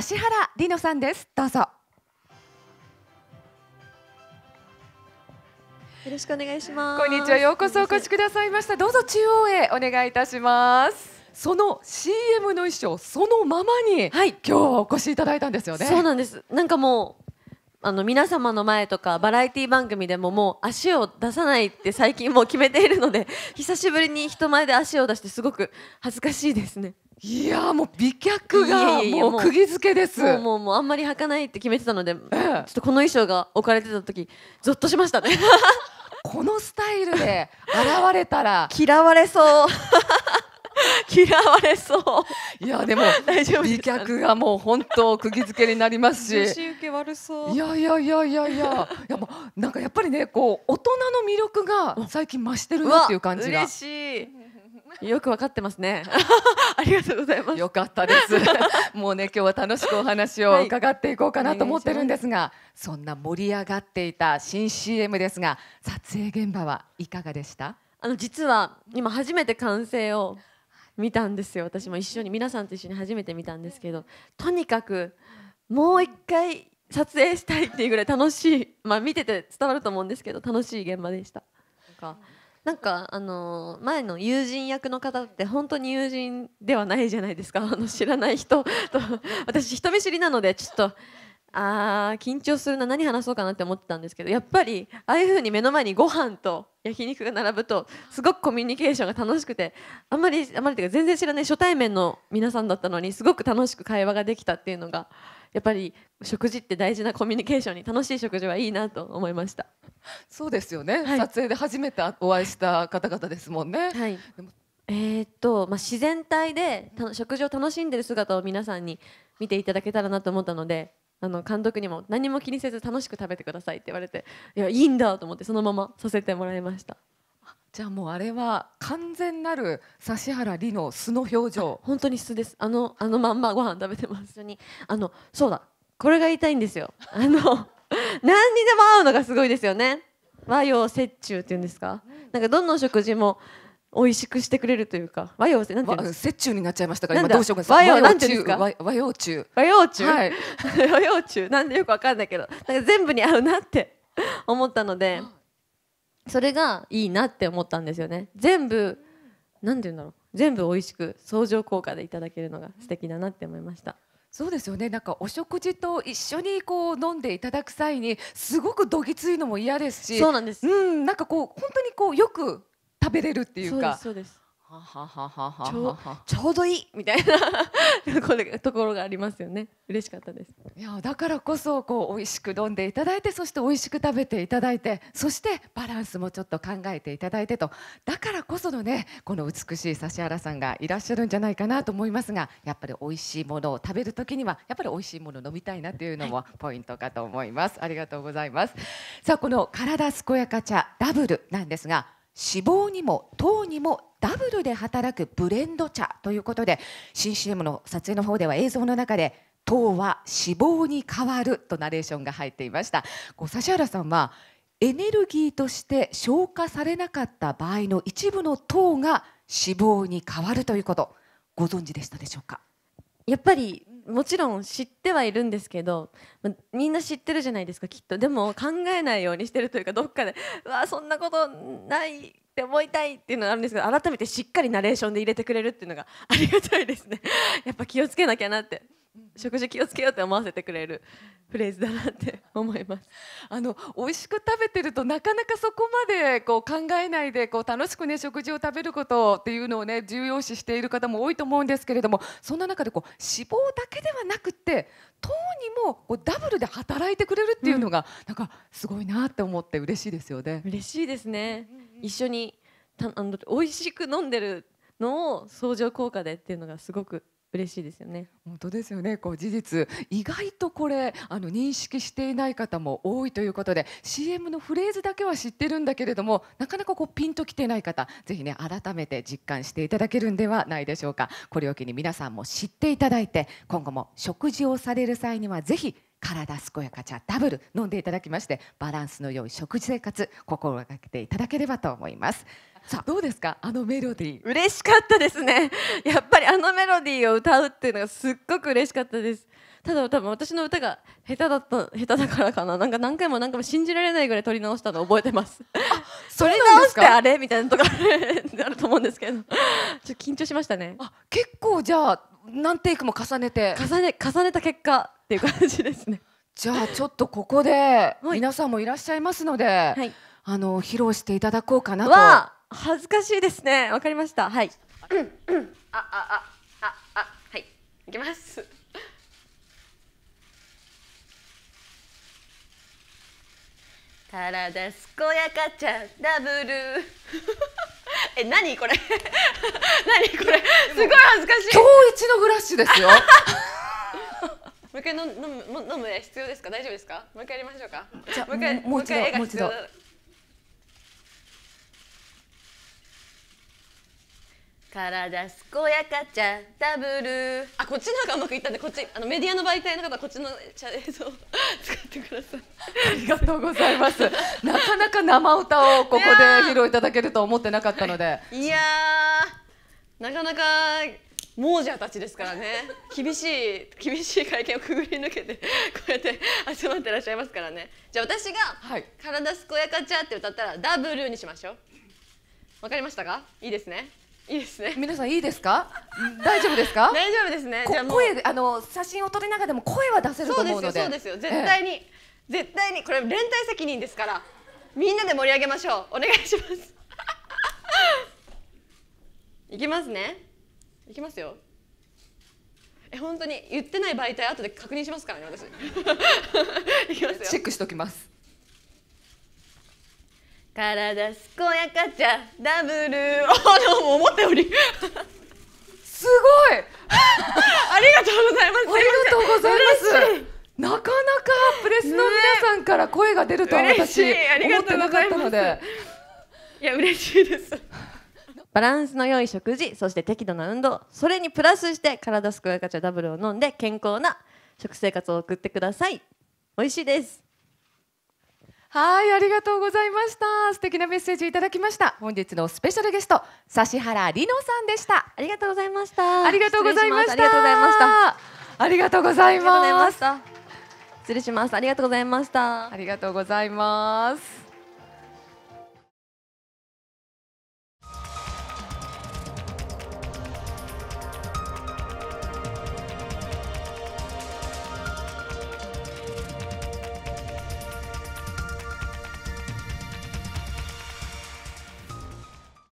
指原莉乃さんですどうぞよろしくお願いしますこんにちはようこそお越しくださいましたどうぞ中央へお願いいたしますその CM の衣装そのままに、はい、今日はお越しいただいたんですよねそうなんですなんかもうあの皆様の前とかバラエティ番組でももう足を出さないって最近もう決めているので久しぶりに人前で足を出してすごく恥ずかしいですねいやもう美脚がもう釘付けですもうもうあんまり履かないって決めてたので、ええ、ちょっとこの衣装が置かれてた時ゾッとしましたね このスタイルで現れたら嫌われそう 嫌われそういやでも大丈夫美脚がもう本当釘付けになりますしいやいやいやいやいやいやもうなんかやっぱりねこう大人の魅力が最近増してるなっていう感じが嬉しいよくわかってますね。ありがとうございます。よかったです。もうね今日は楽しくお話を伺っていこうかなと思ってるんですが、はい、そんな盛り上がっていた新 CM ですが、撮影現場はいかがでした？あの実は今初めて完成を見たんですよ。私も一緒に皆さんと一緒に初めて見たんですけど、とにかくもう一回撮影したいっていうぐらい楽しい。まあ見てて伝わると思うんですけど、楽しい現場でした。なんか。なんかあの前の友人役の方って本当に友人ではないじゃないですかあの知らない人と 私人見知りなのでちょっとあ緊張するな何話そうかなって思ってたんですけどやっぱりああいう風に目の前にご飯と焼肉が並ぶとすごくコミュニケーションが楽しくてあんまりあんまりうか全然知らない初対面の皆さんだったのにすごく楽しく会話ができたっていうのがやっぱり食事って大事なコミュニケーションに楽しい食事はいいなと思いましたそうですよね、はい、撮影で初めてお会いした方々ですもんね。はい、えー、っとまあ、自然体で食事を楽しんでる姿を皆さんに見ていただけたらなと思ったのであの監督にも何も気にせず楽しく食べてくださいって言われていやいいんだと思ってそのままさせてもらいました。じゃあもうあれは完全なる指原莉の素の表情本当に素ですあのあのまんまご飯食べてますあのそうだこれが言いたいんですよあの 何にでも合うのがすごいですよね和洋折衷っていうんですか、うん、なんかどんな食事も美味しくしてくれるというか和洋折衷になっちゃいましたから今どうしようか和洋なんていうんですか和洋中和洋中はい和洋中 なんでよくわかんないけどなんか全部に合うなって思ったので。それがいいなって思ったんですよね全部何て言うんだろう全部美味しく相乗効果でいただけるのが素敵だなって思いました。そうですよねなんかお食事と一緒にこう飲んでいただく際にすごくどぎついのも嫌ですしそうなんです、うん、なんかこう本当にこうよく食べれるっていうかそうですちょちょうどいいみたいなところがありますよね嬉しかったですいやだからこそこう美味しく飲んでいただいてそして美味しく食べていただいてそしてバランスもちょっと考えていただいてとだからこそのねこの美しい指原さんがいらっしゃるんじゃないかなと思いますがやっぱり美味しいものを食べる時にはやっぱり美味しいもの飲みたいなというのもポイントかと思います、はい、ありがとうございますさあこの体健やか茶ダブルなんですが脂肪にも糖にもダブルで働くブレンド茶ということで新 CM の撮影の方では映像の中で糖は脂肪に変わるとナレーションが入っていましたこう指原さんはエネルギーとして消化されなかった場合の一部の糖が脂肪に変わるということご存知でしたでしょうかやっぱりもちろん知ってはいるんですけど、ま、みんな知ってるじゃないですかきっとでも考えないようにしてるというかどっかでわそんなことないって思いたいっていうのがあるんですけど改めてしっかりナレーションで入れてくれるっていうのがありがたいですねやっぱ気をつけなきゃなって食事気をつけようって思わせてくれるフレーズだなって思いますあの美味しく食べてるとなかなかそこまでこう考えないでこう楽しくね食事を食べることっていうのをね重要視している方も多いと思うんですけれどもそんな中でこう脂肪だけではなくて糖にもこうダブルで働いてくれるっていうのが、うん、なんかすごいなって思って嬉しいですよね嬉しいですね、一緒にたあの美味しく飲んでるのを相乗効果でっていうのがすごく嬉しいですよね本当ですよねこう事実意外とこれあの認識していない方も多いということで CM のフレーズだけは知ってるんだけれどもなかなかこうピンときてない方ぜひね改めて実感していただけるんではないでしょうかこれを機に皆さんも知っていただいて今後も食事をされる際にはぜひ体健やか茶ダブル飲んでいただきましてバランスの良い食事生活心がけていただければと思いますさあどうですかあのメロディー嬉しかったですね やっぱりあのメロディーを歌うっていうのがすっごく嬉しかったですただ多分私の歌が下手だった下手だからかななんか何回も何回も信じられないぐらい撮り直したの覚えてます 撮り直してあれみたいなとかあると思うんですけどちょっと緊張しましたねあ結構じゃあ何テイクも重ねて重ね重ねた結果っていう感じですね。じゃあちょっとここで皆さんもいらっしゃいますので、はい、あの披露していただこうかなと。わ恥ずかしいですね。わかりました。はい。あああああはい。いきます。体すこやかちゃんダブル え何これ 何これすごい恥ずかしい今日一のフラッシュですよう一回飲む飲む必要ですか大丈夫ですかもう一回やりましょうかじゃもう一回もう一回絵が必要体健やかチャダブルあこっちの方がうまくいったんでこっちあのメディアの媒体の方はこっちのチャ映像を使ってくださいありがとうございます なかなか生歌をここで披露いただけると思ってなかったのでいやなかなか亡者たちですからね厳しい厳しい会見をくぐり抜けてこうやって集まってらっしゃいますからねじゃあ私が「体健やかちゃ」って歌ったら「ダブルにしましょうわかりましたかいいですねいいですね皆さんいいですか大丈夫ですか 大丈夫ですねじゃ声あの写真を撮りながらでも声は出せると思うのでそうですよそうですよ絶対に、ええ、絶対にこれ連帯責任ですからみんなで盛り上げましょうお願いします いきますねいきますよえ本当に言ってない媒体後で確認しますからね私い きますよチェックしときます体健やかじゃダブル あでも思ったよりすごい ありがとうございますありがとうございますなかなかプレスの皆さんから声が出るとは私、ね、思ってなかったのでいや嬉しいですバランスの良い食事そして適度な運動それにプラスして体すくわガチャダブルを飲んで健康な食生活を送ってください美味しいですはいありがとうございました素敵なメッセージいただきました本日のスペシャルゲスト指原里乃さんでしたありがとうございましたありがとうございましたありがとうございましたありがとうございました失礼しますありがとうございましたありがとうございます